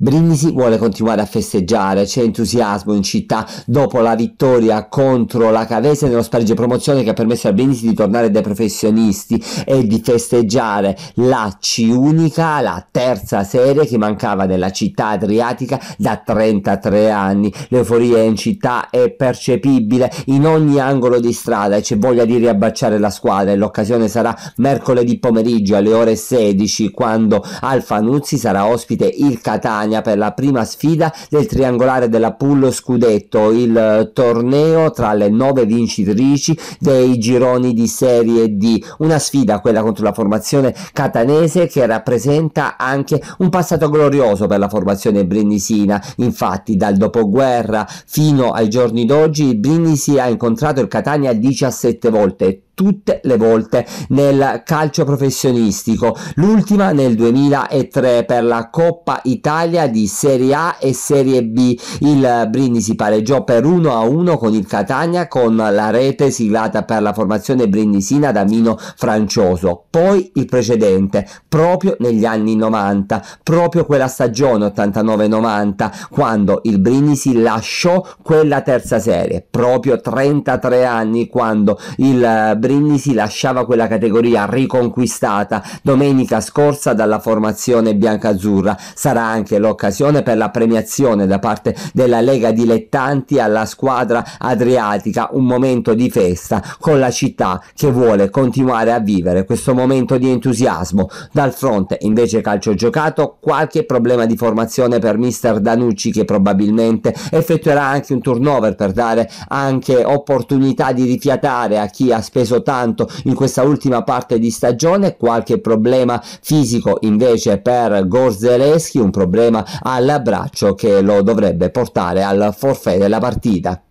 Brindisi vuole continuare a festeggiare, c'è entusiasmo in città dopo la vittoria contro la Cavese nello sparge promozione che ha permesso a Brindisi di tornare dai professionisti e di festeggiare la C unica, la terza serie che mancava nella città adriatica da 33 anni. L'euforia in città è percepibile in ogni angolo di strada e c'è voglia di riabbacciare la squadra e l'occasione sarà mercoledì pomeriggio alle ore 16 quando Alfanuzzi sarà ospite il Catania Spagna per la prima sfida del triangolare della Pullo Scudetto, il eh, torneo tra le nove vincitrici dei gironi di Serie D. Una sfida, quella contro la formazione catanese, che rappresenta anche un passato glorioso per la formazione brennisina. Infatti, dal dopoguerra fino ai giorni d'oggi, il Brindisi ha incontrato il Catania 17 volte, tutte le volte nel calcio professionistico, l'ultima nel 2003 per la Coppa Italia di Serie A e Serie B. Il Brindisi pareggiò per 1-1 con il Catania con la rete siglata per la formazione brindisina da Mino Francioso. Poi il precedente, proprio negli anni 90, proprio quella stagione 89-90, quando il Brindisi lasciò quella terza serie, proprio 33 anni quando il Brindisi Brindisi lasciava quella categoria riconquistata domenica scorsa dalla formazione biancazzurra. Sarà anche l'occasione per la premiazione da parte della Lega Dilettanti alla squadra adriatica, un momento di festa con la città che vuole continuare a vivere questo momento di entusiasmo. Dal fronte invece calcio giocato, qualche problema di formazione per mister Danucci che probabilmente effettuerà anche un turnover per dare anche opportunità di rifiatare a chi ha speso visto tanto in questa ultima parte di stagione, qualche problema fisico invece per Gorzeleschi, un problema all'abbraccio che lo dovrebbe portare al forfè della partita.